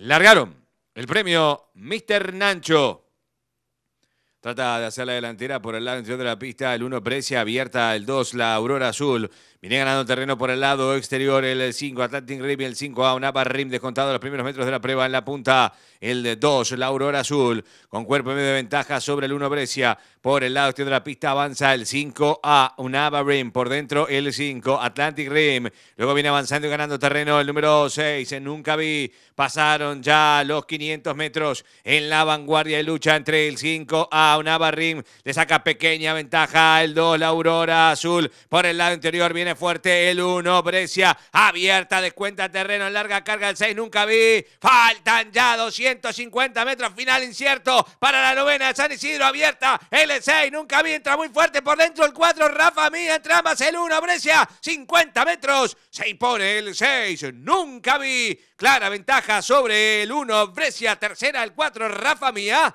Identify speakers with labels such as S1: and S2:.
S1: largaron el premio Mr. Nancho. Trata de hacer la delantera por el lado interior de la pista. El 1 Precia, abierta el 2, la Aurora Azul. Viene ganando terreno por el lado exterior el 5, Atlantic Rim, el 5A, Unapa Rim, descontado los primeros metros de la prueba en la punta. El 2, la Aurora Azul, con cuerpo medio de ventaja sobre el 1 Brescia, Por el lado exterior de la pista avanza el 5A, Unapa Rim. Por dentro el 5, Atlantic Rim. Luego viene avanzando y ganando terreno el número 6, Nunca Vi. Pasaron ya los 500 metros en la vanguardia de lucha entre el 5A una le saca pequeña ventaja, el 2, la Aurora Azul, por el lado interior viene fuerte el 1, Brescia, abierta, descuenta terreno en larga carga el 6, nunca vi, faltan ya 250 metros, final incierto para la novena, San Isidro abierta, el 6, nunca vi, entra muy fuerte por dentro el 4, Rafa Mía, entra más el 1, Brescia, 50 metros, se impone el 6, nunca vi, clara ventaja sobre el 1, Brescia, tercera el 4, Rafa Mía